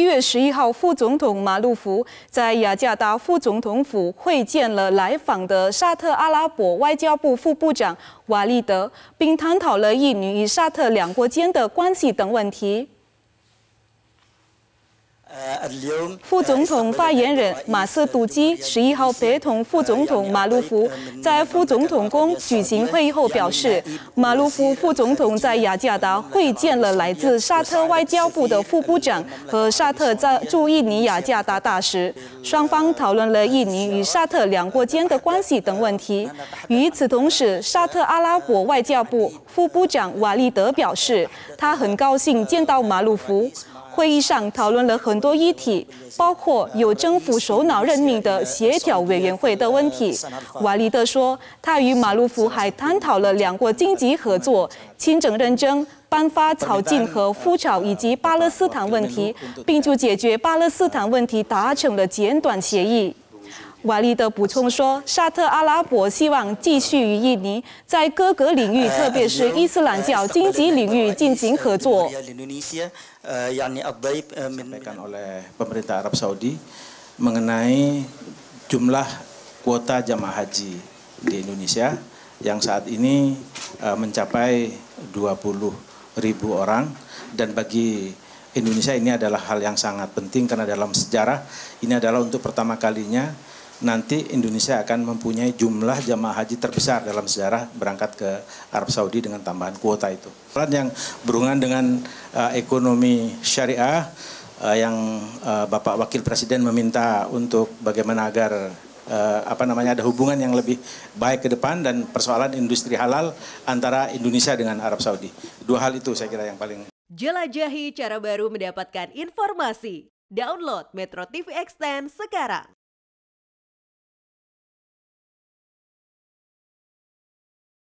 一月十一号，副总统马鲁福在雅加达副总统府会见了来访的沙特阿拉伯外交部副部长瓦利德，并探讨了印尼与沙特两国间的关系等问题。副总统发言人马斯杜基十一号陪同副总统马路夫在副总统宫举行会议后表示，马路夫副总统在雅加达会见了来自沙特外交部的副部长和沙特在驻印尼雅加达大使，双方讨论了印尼与沙特两国间的关系等问题。与此同时，沙特阿拉伯外交部副部长瓦利德表示，他很高兴见到马路夫。会议上讨论了很多议题，包括由政府首脑任命的协调委员会的问题。瓦利德说，他与马卢夫还探讨了两国经济合作、签证认证、颁发草证和护照，以及巴勒斯坦问题，并就解决巴勒斯坦问题达成了简短协议。瓦利德补充说，沙特阿拉伯希望继续与印尼在各个领域，特别是伊斯兰教经济领域进行合作。印尼政府表示，由沙特阿拉伯政府宣布，关于印度尼西亚的穆斯林人数，目前为20万人。这在印度尼西亚历史上是第一次。nanti Indonesia akan mempunyai jumlah jamaah haji terbesar dalam sejarah berangkat ke Arab Saudi dengan tambahan kuota itu. Pelan yang berhubungan dengan uh, ekonomi syariah uh, yang uh, Bapak Wakil Presiden meminta untuk bagaimana agar uh, apa namanya ada hubungan yang lebih baik ke depan dan persoalan industri halal antara Indonesia dengan Arab Saudi. Dua hal itu saya kira yang paling Jelajahi cara baru mendapatkan informasi. Download Metro TV Extend sekarang.